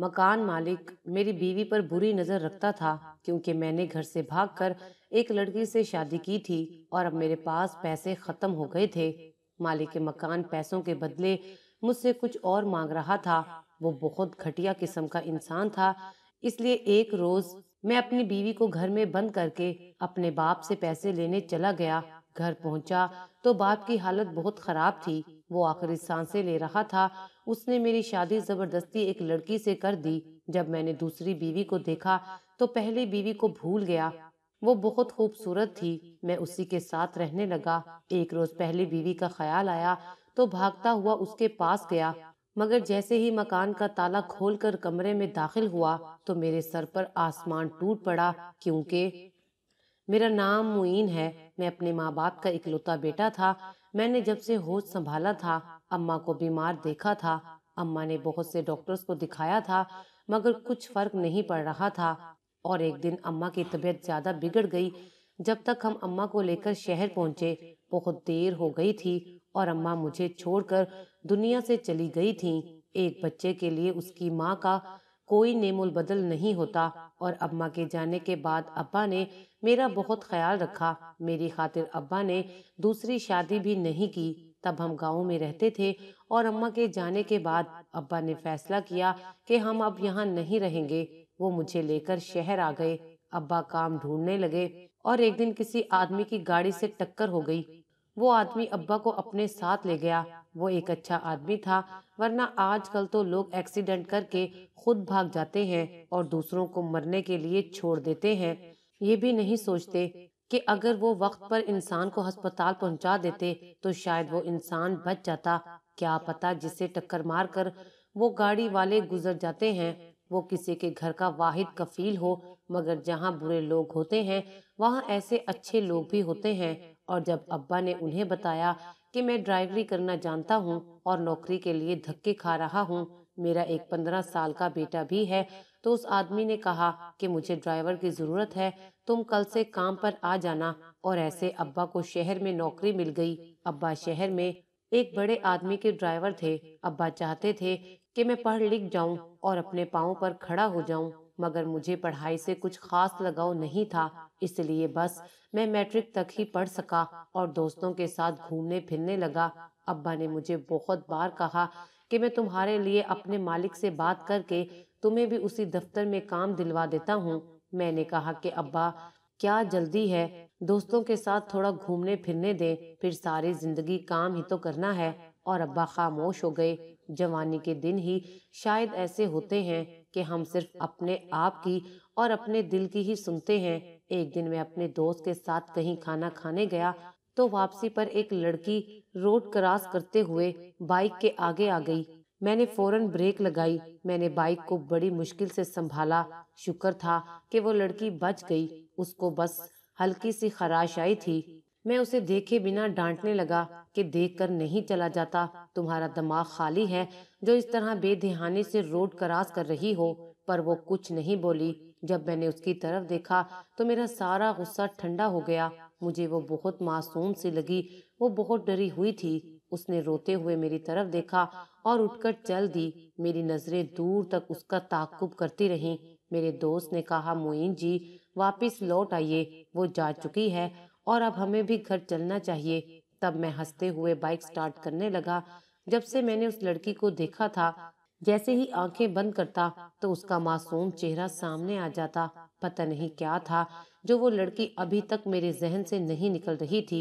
मकान मालिक मेरी बीवी पर बुरी नज़र रखता था क्योंकि मैंने घर से भागकर एक लड़की से शादी की थी और अब मेरे पास पैसे ख़त्म हो गए थे मालिक के मकान पैसों के बदले मुझसे कुछ और मांग रहा था वो बहुत घटिया किस्म का इंसान था इसलिए एक रोज़ मैं अपनी बीवी को घर में बंद करके अपने बाप से पैसे लेने चला गया घर पहुंचा तो बाप की हालत बहुत ख़राब थी वो आखिरी सांसें ले रहा था उसने मेरी शादी जबरदस्ती एक लड़की से कर दी जब मैंने दूसरी बीवी को देखा तो पहली बीवी को भूल गया वो बहुत खूबसूरत थी मैं उसी के साथ रहने लगा एक रोज पहली बीवी का ख्याल आया तो भागता हुआ उसके पास गया मगर जैसे ही मकान का ताला खोलकर कमरे में दाखिल हुआ तो मेरे सर पर आसमान टूट पड़ा क्योंकि मेरा नाम मुइन है मैं अपने माँ बाप का इकलौता बेटा था मैंने जब से होश संभाला था अम्मा को बीमार देखा था अम्मा ने बहुत से डॉक्टर्स को दिखाया था मगर कुछ फर्क नहीं पड़ रहा था और एक दिन अम्मा की तबीयत ज्यादा बिगड़ गई जब तक हम अम्मा को लेकर शहर पहुंचे बहुत देर हो गई थी और अम्मा मुझे छोड़कर दुनिया से चली गई थी एक बच्चे के लिए उसकी माँ का कोई नेमुल बदल नहीं होता और अम्मा के जाने के बाद अब्बा ने मेरा बहुत ख्याल रखा मेरी खातिर अब्बा ने दूसरी शादी भी नहीं की तब हम गांव में रहते थे और अम्मा के जाने के बाद अब्बा ने फैसला किया कि हम अब यहाँ नहीं रहेंगे वो मुझे लेकर शहर आ गए अब्बा काम ढूंढने लगे और एक दिन किसी आदमी की गाड़ी से टक्कर हो गई वो आदमी अब्बा को अपने साथ ले गया वो एक अच्छा आदमी था वरना आजकल तो लोग एक्सीडेंट करके खुद भाग जाते हैं और दूसरों को मरने के लिए छोड़ देते हैं ये भी नहीं सोचते कि अगर वो वक्त पर इंसान को अस्पताल पहुंचा देते तो शायद वो इंसान बच जाता क्या पता जिसे टक्कर मार कर वो गाड़ी वाले गुजर जाते हैं वो किसी के घर का वाहिद कफील हो मगर जहाँ बुरे लोग होते हैं वहाँ ऐसे अच्छे लोग भी होते हैं और जब अब्बा ने उन्हें बताया कि मैं ड्राइवरी करना जानता हूँ और नौकरी के लिए धक्के खा रहा हूँ मेरा एक पंद्रह साल का बेटा भी है तो उस आदमी ने कहा कि मुझे ड्राइवर की जरूरत है तुम कल से काम पर आ जाना और ऐसे अब्बा को शहर में नौकरी मिल गई अब्बा शहर में एक बड़े आदमी के ड्राइवर थे अब्बा चाहते थे कि मैं पढ़ लिख जाऊं और अपने पाँव पर खड़ा हो जाऊं मगर मुझे पढ़ाई से कुछ खास लगाव नहीं था इसलिए बस मैं मैट्रिक तक ही पढ़ सका और दोस्तों के साथ घूमने फिरने लगा अब्बा ने मुझे बहुत बार कहा कि मैं तुम्हारे लिए अपने मालिक से बात करके तुम्हें भी उसी दफ्तर में काम दिलवा देता हूँ मैंने कहा कि अब्बा क्या जल्दी है दोस्तों के साथ थोड़ा घूमने फिरने दे फिर सारी जिंदगी काम ही तो करना है और अब्बा खामोश हो गए जवानी के दिन ही शायद ऐसे होते हैं कि हम सिर्फ अपने आप की और अपने दिल की ही सुनते हैं एक दिन मैं अपने दोस्त के साथ कहीं खाना खाने गया तो वापसी पर एक लड़की रोड क्रॉस करते हुए बाइक के आगे आ गई मैंने फौरन ब्रेक लगाई मैंने बाइक को बड़ी मुश्किल से संभाला शुक्र था कि वो लड़की बच गई उसको बस हल्की सी खराश आई थी मैं उसे देखे बिना डांटने लगा कि देखकर नहीं चला जाता तुम्हारा दिमाग खाली है जो इस तरह बेदहानी से रोड क्रॉस कर रही हो पर वो कुछ नहीं बोली जब मैंने उसकी तरफ देखा तो मेरा सारा गुस्सा ठंडा हो गया मुझे वो बहुत मासूम सी लगी वो बहुत डरी हुई थी उसने रोते हुए मेरी तरफ देखा और उठकर चल दी मेरी नज़रें दूर तक उसका ताकुब करती रहीं मेरे दोस्त ने कहा मोइन जी वापस लौट आइए वो जा चुकी है और अब हमें भी घर चलना चाहिए तब मैं हंसते हुए बाइक स्टार्ट करने लगा जब से मैंने उस लड़की को देखा था जैसे ही आंखें बंद करता तो उसका मासूम चेहरा सामने आ जाता पता नहीं क्या था जो वो लड़की अभी तक मेरे जहन से नहीं निकल रही थी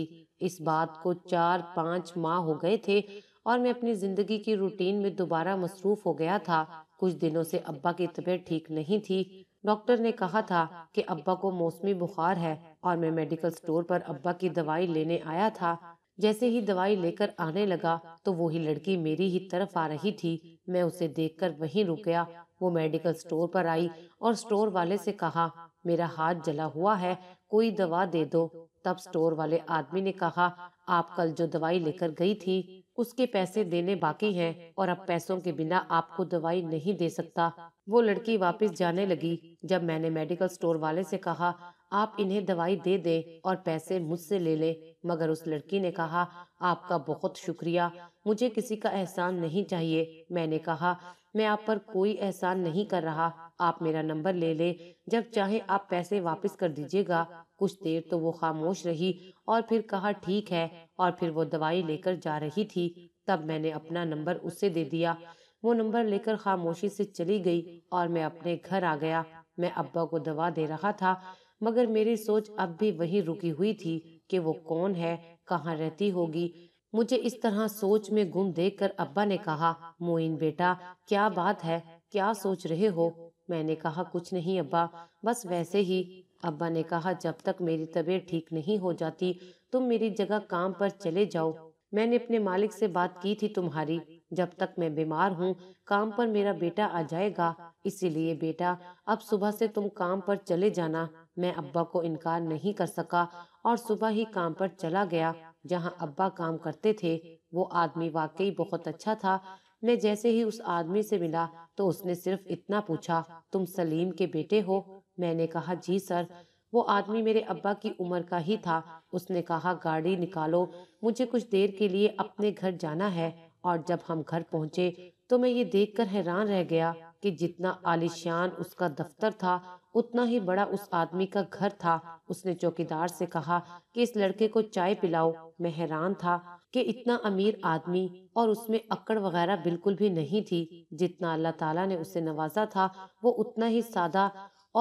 इस बात को चार पाँच माह हो गए थे और मैं अपनी जिंदगी की रूटीन में दोबारा मसरूफ हो गया था कुछ दिनों से अब्बा की तबीयत ठीक नहीं थी डॉक्टर ने कहा था कि अब्बा को मौसमी बुखार है और मैं मेडिकल स्टोर पर अब्बा की दवाई लेने आया था जैसे ही दवाई लेकर आने लगा तो वो ही लड़की मेरी ही तरफ आ रही थी मैं उसे देखकर वहीं रुक गया वो मेडिकल स्टोर पर आई और स्टोर वाले से कहा मेरा हाथ जला हुआ है कोई दवा दे दो तब स्टोर वाले आदमी ने कहा आप कल जो दवाई लेकर गई थी उसके पैसे देने बाकी हैं और अब पैसों के बिना आपको दवाई नहीं दे सकता वो लड़की वापस जाने लगी जब मैंने मेडिकल स्टोर वाले से कहा आप इन्हें दवाई दे दें और पैसे मुझसे ले लें मगर उस लड़की ने कहा आपका बहुत शुक्रिया मुझे किसी का एहसान नहीं चाहिए मैंने कहा मैं आप पर कोई एहसान नहीं कर रहा आप मेरा नंबर ले ले जब चाहे आप पैसे वापस कर दीजिएगा कुछ देर तो वो खामोश रही और फिर कहा ठीक है और फिर वो दवाई लेकर जा रही थी तब मैंने अपना नंबर उससे दे दिया वो नंबर लेकर खामोशी से चली गई और मैं अपने घर आ गया मैं अब्बा को दवा दे रहा था मगर मेरी सोच अब भी वही रुकी हुई थी कि वो कौन है कहाँ रहती होगी मुझे इस तरह सोच में गुम देखकर अब्बा ने कहा मोइन बेटा क्या बात है क्या सोच रहे हो मैंने कहा कुछ नहीं अब्बा बस वैसे ही अब्बा ने कहा जब तक मेरी तबीयत ठीक नहीं हो जाती तुम मेरी जगह काम पर चले जाओ मैंने अपने मालिक से बात की थी तुम्हारी जब तक मैं बीमार हूँ काम पर मेरा बेटा आ जाएगा इसीलिए बेटा अब सुबह से तुम काम पर चले जाना मैं अब्बा को इनकार नहीं कर सका और सुबह ही काम पर चला गया जहाँ अब्बा काम करते थे वो आदमी वाकई बहुत अच्छा था मैं जैसे ही उस आदमी से मिला तो उसने सिर्फ इतना पूछा तुम सलीम के बेटे हो मैंने कहा जी सर वो आदमी मेरे अब्बा की उम्र का ही था उसने कहा गाड़ी निकालो मुझे कुछ देर के लिए अपने घर जाना है और जब हम घर पहुंचे तो मैं ये देखकर हैरान रह गया कि जितना आलिशान उसका दफ्तर था उतना ही बड़ा उस आदमी का घर था उसने चौकीदार से कहा कि इस लड़के को चाय पिलाओ मैं हैरान था कि इतना अमीर आदमी और उसमें अकड़ वगैरह बिल्कुल भी नहीं थी जितना अल्लाह ताला ने उसे नवाजा था वो उतना ही सादा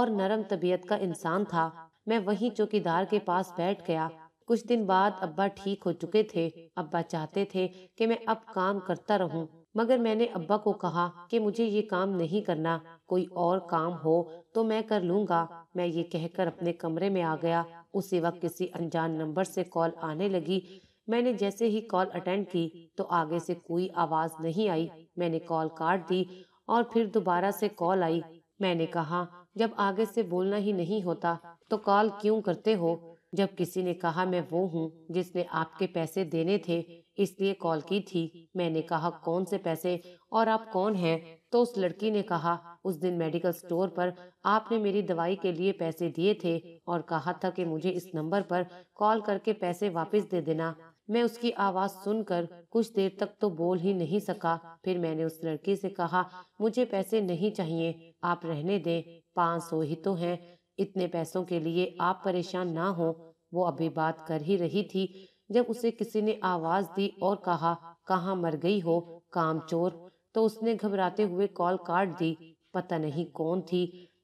और नरम तबीयत का इंसान था मैं वही चौकीदार के पास बैठ गया कुछ दिन बाद अब्बा ठीक हो चुके थे अब्बा चाहते थे कि मैं अब काम करता रहूं मगर मैंने अब्बा को कहा कि मुझे ये काम नहीं करना कोई और काम हो तो मैं कर लूँगा मैं ये कहकर अपने कमरे में आ गया उसी वक्त किसी अनजान नंबर से कॉल आने लगी मैंने जैसे ही कॉल अटेंड की तो आगे से कोई आवाज़ नहीं आई मैंने कॉल काट दी और फिर दोबारा से कॉल आई मैंने कहा जब आगे से बोलना ही नहीं होता तो कॉल क्यों करते हो जब किसी ने कहा मैं वो हूँ जिसने आपके पैसे देने थे इसलिए कॉल की थी मैंने कहा कौन से पैसे और आप कौन हैं तो उस लड़की ने कहा उस दिन मेडिकल स्टोर पर आपने मेरी दवाई के लिए पैसे दिए थे और कहा था कि मुझे इस नंबर पर कॉल करके पैसे वापस दे देना मैं उसकी आवाज सुनकर कुछ देर तक तो बोल ही नहीं सका फिर मैंने उस लड़की से कहा मुझे पैसे नहीं चाहिए आप रहने दें पाँच सौ ही तो हैं इतने पैसों के लिए आप परेशान ना हो वो अभी बात कर ही रही थी जब उसे किसी ने आवाज दी और कहा कहा मर गई हो काम चोर तो उसने घबराते हुए कॉल काट दी पता नहीं कौन थी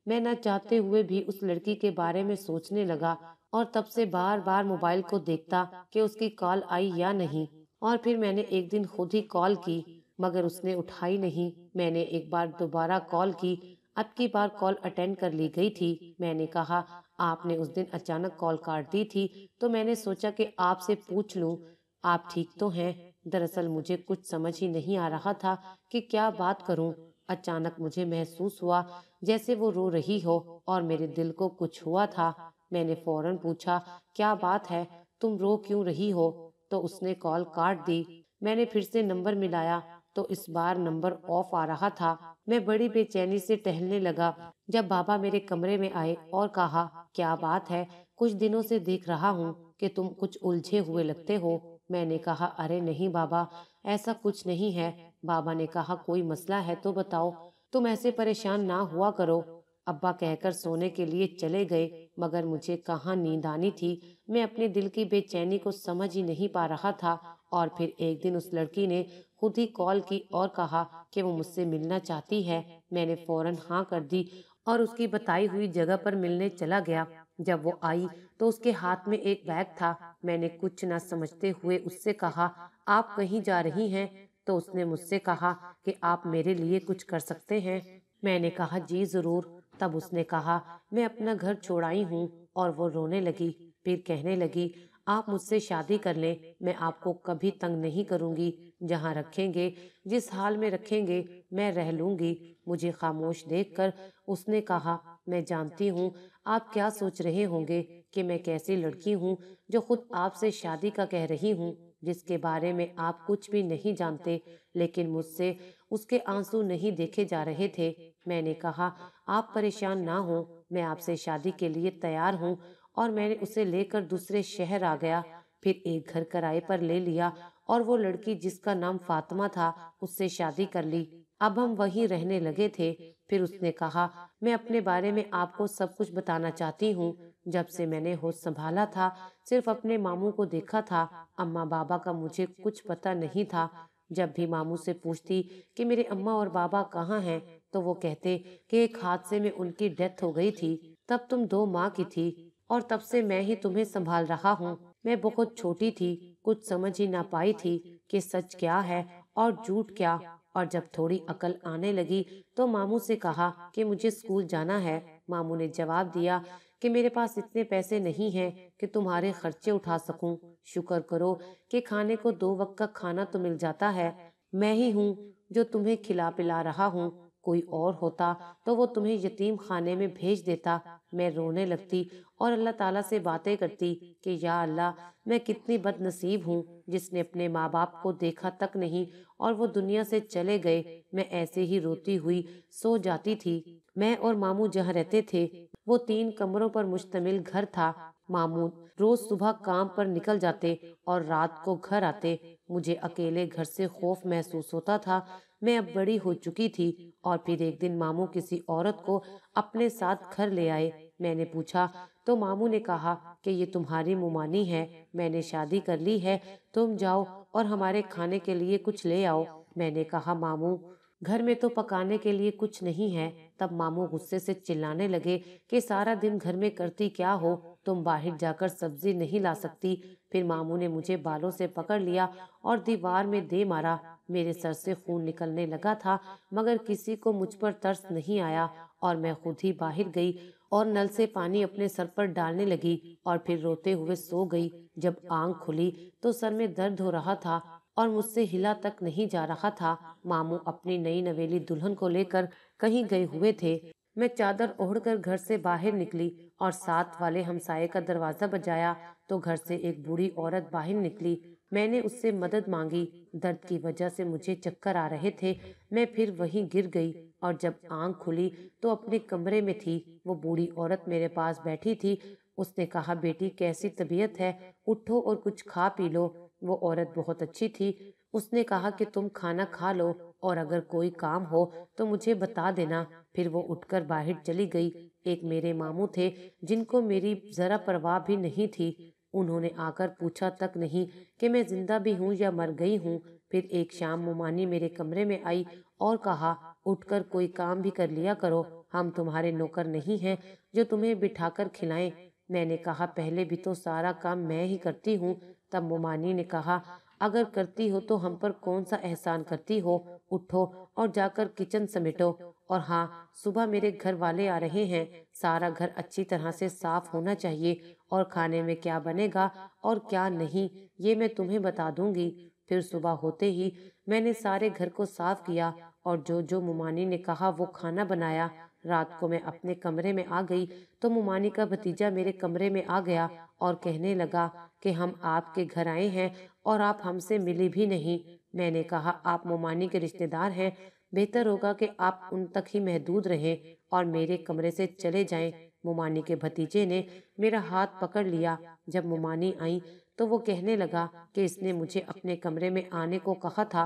मैं न चाहते हुए भी उस लड़की के बारे में सोचने लगा और तब से बार बार मोबाइल को देखता कि उसकी कॉल आई या नहीं और फिर मैंने एक दिन खुद ही कॉल की मगर उसने उठाई नहीं मैंने एक बार दोबारा कॉल की अब की बार कॉल अटेंड कर ली गई थी मैंने कहा आपने उस दिन अचानक कॉल काट दी थी तो मैंने सोचा कि आपसे पूछ लूं आप ठीक तो हैं दरअसल मुझे कुछ समझ ही नहीं आ रहा था कि क्या बात करूं अचानक मुझे महसूस हुआ जैसे वो रो रही हो और मेरे दिल को कुछ हुआ था मैंने फौरन पूछा क्या बात है तुम रो क्यों रही हो तो उसने कॉल काट दी मैंने फिर से नंबर मिलाया तो इस बार नंबर ऑफ आ रहा था मैं बड़ी बेचैनी से टहलने लगा जब बाबा मेरे कमरे में आए और कहा क्या बात है कुछ दिनों से देख रहा हूँ कि तुम कुछ उलझे हुए लगते हो मैंने कहा अरे नहीं बाबा ऐसा कुछ नहीं है बाबा ने कहा कोई मसला है तो बताओ तुम ऐसे परेशान ना हुआ करो अब्बा कहकर सोने के लिए चले गए मगर मुझे कहाँ नींद आनी थी मैं अपने दिल की बेचैनी को समझ ही नहीं पा रहा था और फिर एक दिन उस लड़की ने खुद ही कॉल की और कहा कि वो मुझसे मिलना चाहती है मैंने फौरन हाँ कर दी और उसकी बताई हुई जगह पर मिलने चला गया जब वो आई तो उसके हाथ में एक बैग था मैंने कुछ ना समझते हुए उससे कहा आप कहीं जा रही हैं तो उसने मुझसे कहा कि आप मेरे लिए कुछ कर सकते हैं मैंने कहा जी ज़रूर तब उसने कहा मैं अपना घर छोड़ आई हूँ और वो रोने लगी फिर कहने लगी आप मुझसे शादी कर लें मैं आपको कभी तंग नहीं करूंगी जहां रखेंगे जिस हाल में रखेंगे मैं रह लूंगी मुझे खामोश देखकर उसने कहा मैं जानती हूँ आप क्या सोच रहे होंगे कि मैं कैसी लड़की हूँ जो खुद आपसे शादी का कह रही हूँ जिसके बारे में आप कुछ भी नहीं जानते लेकिन मुझसे उसके आंसू नहीं देखे जा रहे थे मैंने कहा आप परेशान ना हो मैं आपसे शादी के लिए तैयार हूँ और मैंने उसे लेकर दूसरे शहर आ गया फिर एक घर किराए पर ले लिया और वो लड़की जिसका नाम फातिमा था उससे शादी कर ली अब हम वहीं रहने लगे थे फिर उसने कहा मैं अपने बारे में आपको सब कुछ बताना चाहती हूँ जब से मैंने होश संभाला था सिर्फ अपने मामू को देखा था अम्मा बाबा का मुझे कुछ पता नहीं था जब भी मामू से पूछती कि मेरे अम्मा और बाबा कहाँ हैं तो वो कहते कि एक हादसे में उनकी डेथ हो गई थी तब तुम दो माँ की थी और तब से मैं ही तुम्हें संभाल रहा हूँ मैं बहुत छोटी थी कुछ समझ ही ना पाई थी कि सच क्या है और झूठ क्या और जब थोड़ी अकल आने लगी तो मामू से कहा कि मुझे स्कूल जाना है मामू ने जवाब दिया कि मेरे पास इतने पैसे नहीं हैं कि तुम्हारे खर्चे उठा सकूं। शुक्र करो कि खाने को दो वक्त का खाना तो मिल जाता है मैं ही हूँ जो तुम्हें खिला पिला रहा हूँ कोई और होता तो वो तुम्हें यतीम खाने में भेज देता मैं रोने लगती और अल्लाह ताला से बातें करती कि या अल्लाह मैं कितनी बदनसीब हूँ जिसने अपने माँ बाप को देखा तक नहीं और वो दुनिया से चले गए मैं ऐसे ही रोती हुई सो जाती थी मैं और मामू जहाँ रहते थे वो तीन कमरों पर मुश्तमिल घर था मामू रोज सुबह काम पर निकल जाते और रात को घर आते मुझे अकेले घर से खौफ महसूस होता था मैं अब बड़ी हो चुकी थी और फिर एक दिन मामू किसी औरत को अपने साथ घर ले आए मैंने पूछा तो मामू ने कहा कि ये तुम्हारी मुमानी है मैंने शादी कर ली है तुम जाओ और हमारे खाने के लिए कुछ ले आओ मैंने कहा मामू घर में तो पकाने के लिए कुछ नहीं है तब मामू गुस्से से चिल्लाने लगे कि सारा दिन घर में करती क्या हो तुम बाहर जाकर सब्जी नहीं ला सकती फिर मामू ने मुझे बालों से पकड़ लिया और दीवार में दे मारा मेरे सर से खून निकलने लगा था मगर किसी को मुझ पर तरस नहीं आया और मैं खुद ही बाहर गई और नल से पानी अपने सर पर डालने लगी और फिर रोते हुए सो गई जब आंख खुली तो सर में दर्द हो रहा था और मुझसे हिला तक नहीं जा रहा था मामू अपनी नई नवेली दुल्हन को लेकर कहीं गए हुए थे मैं चादर ओढ़कर घर से बाहर निकली और साथ वाले हमसाये का दरवाजा बजाया तो घर से एक बूढ़ी औरत बाहर निकली मैंने उससे मदद मांगी दर्द की वजह से मुझे चक्कर आ रहे थे मैं फिर वहीं गिर गई और जब आंख खुली तो अपने कमरे में थी वो बूढ़ी औरत मेरे पास बैठी थी उसने कहा बेटी कैसी तबीयत है उठो और कुछ खा पी लो वो औरत बहुत अच्छी थी उसने कहा कि तुम खाना खा लो और अगर कोई काम हो तो मुझे बता देना फिर वो उठकर बाहर चली गई एक मेरे मामू थे जिनको मेरी जरा परवाह भी नहीं थी उन्होंने आकर पूछा तक नहीं कि मैं जिंदा भी हूँ या मर गई हूँ फिर एक शाम मुमानी मेरे कमरे में आई और कहा उठकर कोई काम भी कर लिया करो हम तुम्हारे नौकर नहीं हैं जो तुम्हें बिठाकर खिलाएं मैंने कहा पहले भी तो सारा काम मैं ही करती हूँ तब मोमानी ने कहा अगर करती हो तो हम पर कौन सा एहसान करती हो उठो और जाकर किचन समेटो और हाँ सुबह मेरे घर वाले आ रहे हैं सारा घर अच्छी तरह से साफ होना चाहिए और खाने में क्या बनेगा और क्या नहीं ये मैं तुम्हें बता दूंगी फिर सुबह होते ही मैंने सारे घर को साफ किया और जो जो मुमानी ने कहा वो खाना बनाया रात को मैं अपने कमरे में आ गई तो मुमानी का भतीजा मेरे कमरे में आ गया और कहने लगा कि हम आपके घर आए हैं और आप हमसे मिले भी नहीं मैंने कहा आप मुमानी के रिश्तेदार हैं बेहतर होगा कि आप उन तक ही महदूद रहें और मेरे कमरे से चले जाएं मुमानी के भतीजे ने मेरा हाथ पकड़ लिया जब मुमानी आई तो वो कहने लगा कि इसने मुझे अपने कमरे में आने को कहा था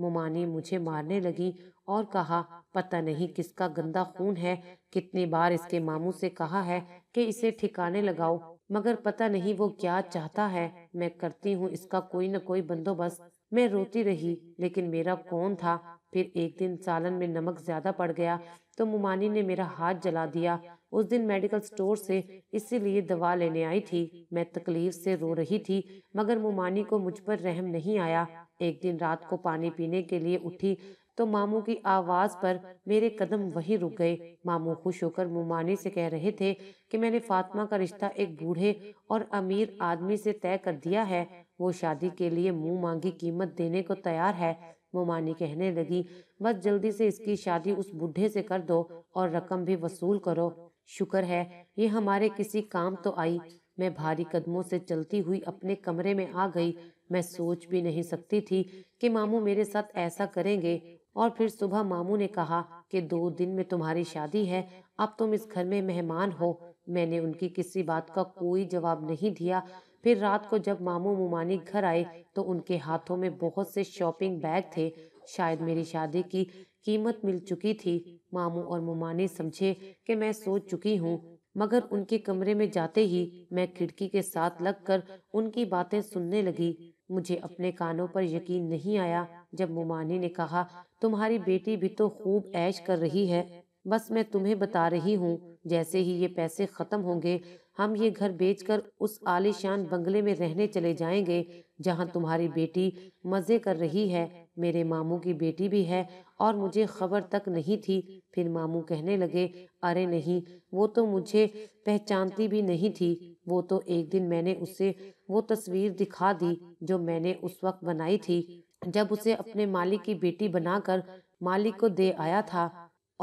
मुमाने मुझे मारने लगी और कहा पता नहीं किसका गंदा खून है कितनी बार इसके मामू से कहा है कि इसे ठिकाने लगाओ मगर पता नहीं वो क्या चाहता है मैं करती हूँ इसका कोई न कोई बंदोबस्त मैं रोती रही लेकिन मेरा कौन था फिर एक दिन सालन में नमक ज्यादा पड़ गया तो मुमानी ने मेरा हाथ जला दिया उस दिन मेडिकल स्टोर से इसीलिए दवा लेने आई थी मैं तकलीफ से रो रही थी मगर मुमानी को मुझ पर रहम नहीं आया एक दिन रात को पानी पीने के लिए उठी तो मामू की आवाज पर मेरे कदम वहीं रुक गए मामू खुश होकर मुमानी से कह रहे थे कि मैंने फातिमा का रिश्ता एक बूढ़े और अमीर आदमी से तय कर दिया है वो शादी के लिए मुंह मांगी कीमत देने को तैयार है मोमानी कहने लगी बस जल्दी से इसकी शादी उस बूढ़े से कर दो और रकम भी वसूल करो शुक्र है ये हमारे किसी काम तो आई मैं भारी कदमों से चलती हुई अपने कमरे में आ गई मैं सोच भी नहीं सकती थी कि मामू मेरे साथ ऐसा करेंगे और फिर सुबह मामू ने कहा कि दो दिन में तुम्हारी शादी है अब तुम इस घर में मेहमान हो मैंने उनकी किसी बात का कोई जवाब नहीं दिया फिर रात को जब मामू मुमानी घर आए तो उनके हाथों में बहुत से शॉपिंग बैग थे शायद मेरी शादी की कीमत मिल चुकी थी मामू और मुमानी समझे कि मैं सोच चुकी हूँ मगर उनके कमरे में जाते ही मैं खिड़की के साथ लगकर उनकी बातें सुनने लगी मुझे अपने कानों पर यकीन नहीं आया जब मुमानी ने कहा तुम्हारी बेटी भी तो खूब ऐश कर रही है बस मैं तुम्हें बता रही हूँ जैसे ही ये पैसे ख़त्म होंगे हम ये घर बेचकर उस आलीशान बंगले में रहने चले जाएंगे जहाँ तुम्हारी बेटी मज़े कर रही है मेरे मामू की बेटी भी है और मुझे खबर तक नहीं थी फिर मामू कहने लगे अरे नहीं वो तो मुझे पहचानती भी नहीं थी वो तो एक दिन मैंने उससे वो तस्वीर दिखा दी जो मैंने उस वक्त बनाई थी जब उसे अपने मालिक की बेटी बनाकर मालिक को दे आया था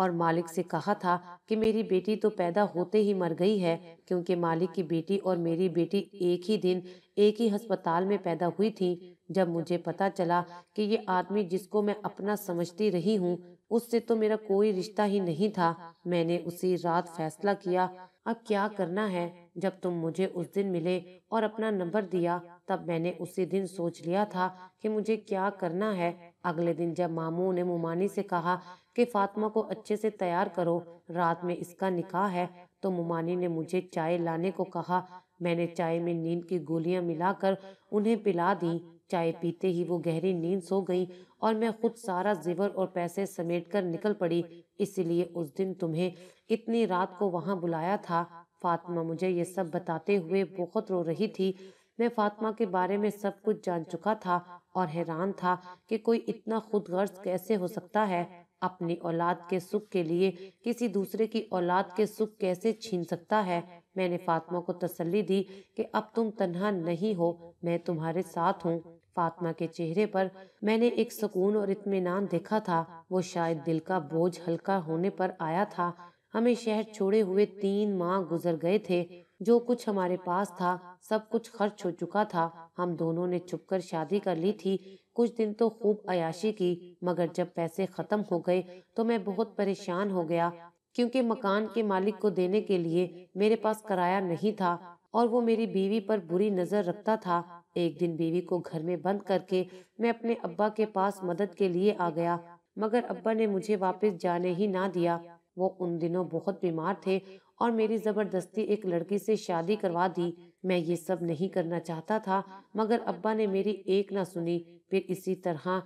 और मालिक से कहा था कि मेरी बेटी तो पैदा होते ही मर गई है क्योंकि मालिक की बेटी और मेरी बेटी एक ही दिन एक ही अस्पताल में पैदा हुई थी जब मुझे पता चला कि ये आदमी जिसको मैं अपना समझती रही हूँ उससे तो मेरा कोई रिश्ता ही नहीं था मैंने उसी रात फैसला किया अब क्या करना है जब तुम मुझे उस दिन मिले और अपना नंबर दिया तब मैंने उसी दिन सोच लिया था कि मुझे क्या करना है अगले दिन जब मामू ने मुमानी से कहा कि फातिमा को अच्छे से तैयार करो रात में इसका निकाह है तो मुमानी ने मुझे चाय लाने को कहा मैंने चाय में नींद की गोलियां मिलाकर उन्हें पिला दी चाय पीते ही वो गहरी नींद सो गई और मैं खुद सारा जेवर और पैसे समेट कर निकल पड़ी इसलिए उस दिन तुम्हें इतनी रात को वहां बुलाया था फातिमा मुझे ये सब बताते हुए बहुत रो रही थी मैं फातिमा के बारे में सब कुछ जान चुका था और हैरान था कि कोई इतना खुद कैसे हो सकता है अपनी औलाद के सुख के लिए किसी दूसरे की औलाद के सुख कैसे छीन सकता है मैंने फातिमा को तसल्ली दी कि अब तुम तन्हा नहीं हो मैं तुम्हारे साथ हूँ फातिमा के चेहरे पर मैंने एक सुकून और इतमान देखा था वो शायद दिल का बोझ हल्का होने पर आया था हमें शहर छोड़े हुए तीन माह गुजर गए थे जो कुछ हमारे पास था सब कुछ खर्च हो चुका था हम दोनों ने छुपकर शादी कर ली थी कुछ दिन तो खूब अयाशी की मगर जब पैसे खत्म हो गए तो मैं बहुत परेशान हो गया क्योंकि मकान के मालिक को देने के लिए मेरे पास किराया नहीं था और वो मेरी बीवी पर बुरी नजर रखता था एक दिन बीवी को घर में बंद करके मैं अपने अब्बा के पास मदद के लिए आ गया मगर अब्बा ने मुझे वापस जाने ही ना दिया वो उन दिनों बहुत बीमार थे और मेरी ज़बरदस्ती एक लड़की से शादी करवा दी मैं ये सब नहीं करना चाहता था मगर अब्बा ने मेरी एक ना सुनी फिर इसी तरह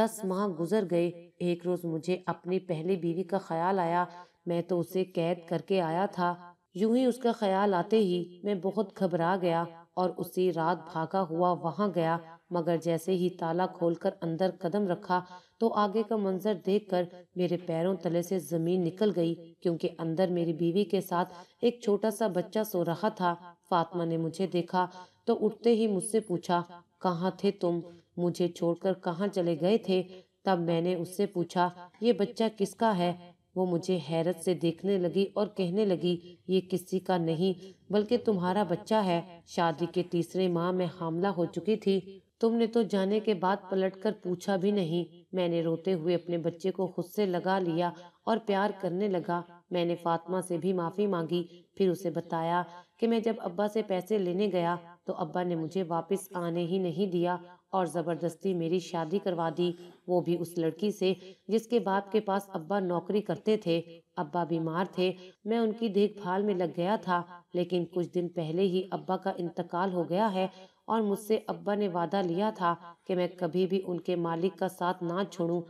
दस माह गुजर गए एक रोज़ मुझे अपनी पहली बीवी का ख्याल आया मैं तो उसे कैद करके आया था यूं ही उसका ख्याल आते ही मैं बहुत घबरा गया और उसी रात भागा हुआ वहां गया मगर जैसे ही ताला खोलकर अंदर कदम रखा तो आगे का मंजर देखकर मेरे पैरों तले से जमीन निकल गई क्योंकि अंदर मेरी बीवी के साथ एक छोटा सा बच्चा सो रहा था फातिमा ने मुझे देखा तो उठते ही मुझसे पूछा कहाँ थे तुम मुझे छोड़कर कहाँ चले गए थे तब मैंने उससे पूछा ये बच्चा किसका है वो मुझे हैरत से देखने लगी और कहने लगी ये किसी का नहीं बल्कि तुम्हारा बच्चा है शादी के तीसरे माह में हमला हो चुकी थी तुमने तो जाने के बाद पलटकर पूछा भी नहीं मैंने रोते हुए अपने बच्चे को खुद से लगा लिया और प्यार करने लगा मैंने फातिमा से भी माफ़ी मांगी फिर उसे बताया कि मैं जब अब्बा से पैसे लेने गया तो अब्बा ने मुझे वापस आने ही नहीं दिया और ज़बरदस्ती मेरी शादी करवा दी वो भी उस लड़की से जिसके बाप के पास अब्बा नौकरी करते थे अब्बा बीमार थे मैं उनकी देखभाल में लग गया था लेकिन कुछ दिन पहले ही अब्बा का इंतकाल हो गया है और मुझसे अब्बा ने वादा लिया था कि मैं कभी भी उनके मालिक का साथ ना छोड़ूं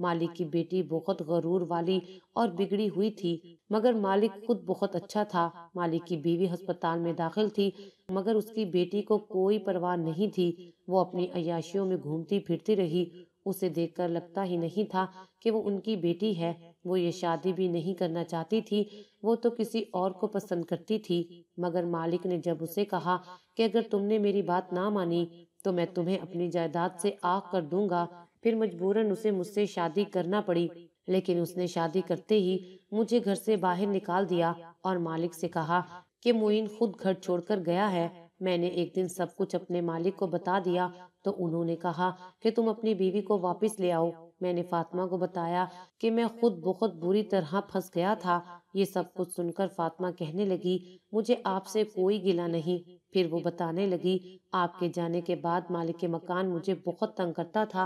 मालिक की बेटी बहुत गरूर वाली और बिगड़ी हुई थी मगर मालिक खुद बहुत अच्छा था मालिक की बीवी अस्पताल में दाखिल थी मगर उसकी बेटी को कोई परवाह नहीं थी वो अपनी अयाशियों में घूमती फिरती रही उसे देखकर लगता ही नहीं था कि वो उनकी बेटी है वो ये शादी भी नहीं करना चाहती थी वो तो किसी और को पसंद करती थी मगर मालिक ने जब उसे कहा कि अगर तुमने मेरी बात ना मानी तो मैं तुम्हें अपनी जायदाद से आग कर दूंगा फिर मजबूरन उसे मुझसे शादी करना पड़ी लेकिन उसने शादी करते ही मुझे घर से बाहर निकाल दिया और मालिक से कहा कि मोइन खुद घर छोड़कर गया है मैंने एक दिन सब कुछ अपने मालिक को बता दिया तो उन्होंने कहा कि तुम अपनी बीवी को वापस ले आओ मैंने फातिमा को बताया कि मैं खुद बहुत बुरी तरह फंस गया था ये सब कुछ सुनकर फातिमा कहने लगी मुझे आपसे कोई गिला नहीं फिर वो बताने लगी आपके जाने के बाद मालिक के मकान मुझे बहुत तंग करता था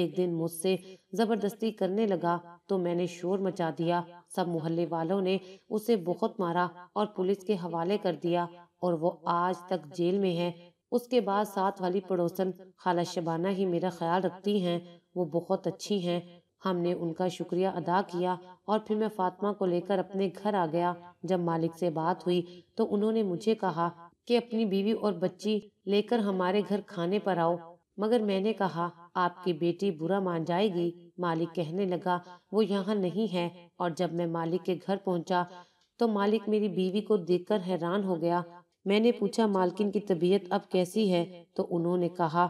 एक दिन मुझसे जबरदस्ती करने लगा तो मैंने शोर मचा दिया सब मोहल्ले वालों ने उसे बहुत मारा और पुलिस के हवाले कर दिया और वो आज तक जेल में है उसके बाद साथ वाली पड़ोसन खाला शबाना ही मेरा ख्याल रखती हैं वो बहुत अच्छी हैं हमने उनका शुक्रिया अदा किया और फिर मैं फातिमा को लेकर अपने घर आ गया जब मालिक से बात हुई तो उन्होंने मुझे कहा कि अपनी बीवी और बच्ची लेकर हमारे घर खाने पर आओ मगर मैंने कहा आपकी बेटी बुरा मान जाएगी मालिक कहने लगा वो यहाँ नहीं है और जब मैं मालिक के घर पहुँचा तो मालिक मेरी बीवी को देखकर हैरान हो गया मैंने पूछा मालकिन की तबीयत अब कैसी है तो उन्होंने कहा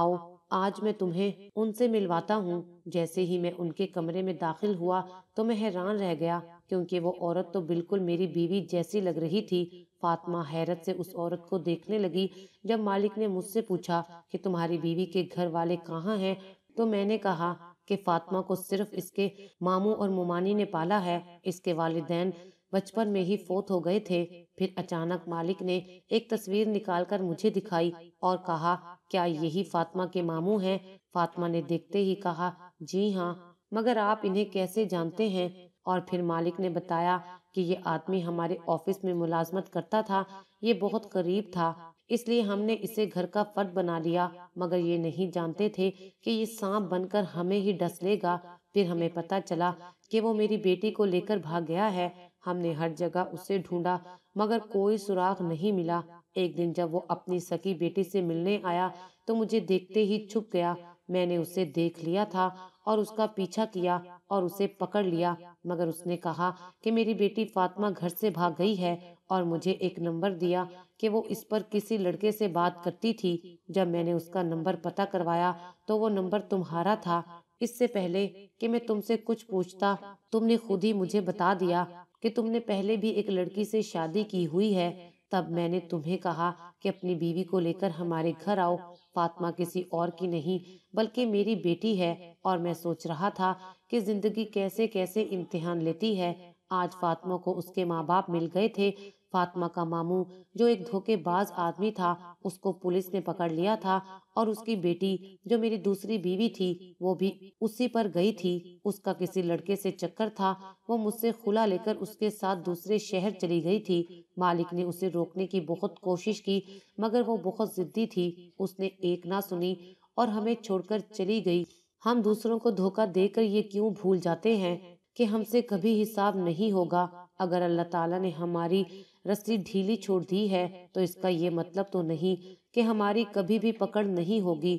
आओ आज मैं तुम्हें उनसे मिलवाता हूँ जैसे ही मैं उनके कमरे में दाखिल हुआ तो मैं हैरान रह गया क्योंकि वो औरत तो बिल्कुल मेरी बीवी जैसी लग रही थी फातिमा हैरत से उस औरत को देखने लगी जब मालिक ने मुझसे पूछा कि तुम्हारी बीवी के घर वाले कहाँ हैं तो मैंने कहा कि फातिमा को सिर्फ इसके मामू और मुमानी ने पाला है इसके वालदेन बचपन में ही फोत हो गए थे फिर अचानक मालिक ने एक तस्वीर निकालकर मुझे दिखाई और कहा क्या यही फातिमा के मामू हैं? फातिमा ने देखते ही कहा जी हाँ मगर आप इन्हें कैसे जानते हैं और फिर मालिक ने बताया कि ये आदमी हमारे ऑफिस में मुलाजमत करता था ये बहुत करीब था इसलिए हमने इसे घर का फर्द बना लिया मगर ये नहीं जानते थे कि ये सांप बनकर हमें ही डस लेगा फिर हमें पता चला कि वो मेरी बेटी को लेकर भाग गया है हमने हर जगह उसे ढूंढा मगर कोई सुराग नहीं मिला एक दिन जब वो अपनी सकी बेटी से मिलने आया तो मुझे देखते ही छुप गया मैंने उसे देख लिया था और उसका पीछा किया और उसे पकड़ लिया मगर उसने कहा कि मेरी बेटी फातिमा घर से भाग गई है और मुझे एक नंबर दिया कि वो इस पर किसी लड़के से बात करती थी जब मैंने उसका नंबर पता करवाया तो वो नंबर तुम्हारा था इससे पहले कि मैं तुमसे कुछ पूछता तुमने खुद ही मुझे बता दिया कि तुमने पहले भी एक लड़की से शादी की हुई है तब मैंने तुम्हें कहा कि अपनी बीवी को लेकर हमारे घर आओ फातिमा किसी और की नहीं बल्कि मेरी बेटी है और मैं सोच रहा था कि जिंदगी कैसे कैसे इम्तिहान लेती है आज फातिमा को उसके माँ बाप मिल गए थे फातिमा का मामू जो एक धोखेबाज आदमी था उसको पुलिस ने पकड़ लिया था और उसकी बेटी जो मेरी दूसरी बीवी थी वो भी उसी पर गई थी उसका किसी लड़के से चक्कर था वो मुझसे खुला लेकर उसके साथ दूसरे शहर चली गई थी मालिक ने उसे रोकने की बहुत कोशिश की मगर वो बहुत जिद्दी थी उसने एक ना सुनी और हमें छोड़कर चली गई हम दूसरों को धोखा देकर ये क्यों भूल जाते हैं कि हमसे कभी हिसाब नहीं होगा अगर अल्लाह ताला ने हमारी रस्सी ढीली छोड़ दी है तो इसका ये मतलब तो नहीं कि हमारी कभी भी पकड़ नहीं होगी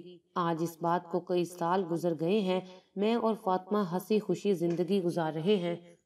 आज इस बात को कई साल गुजर गए हैं मैं और फातिमा हंसी खुशी जिंदगी गुजार रहे हैं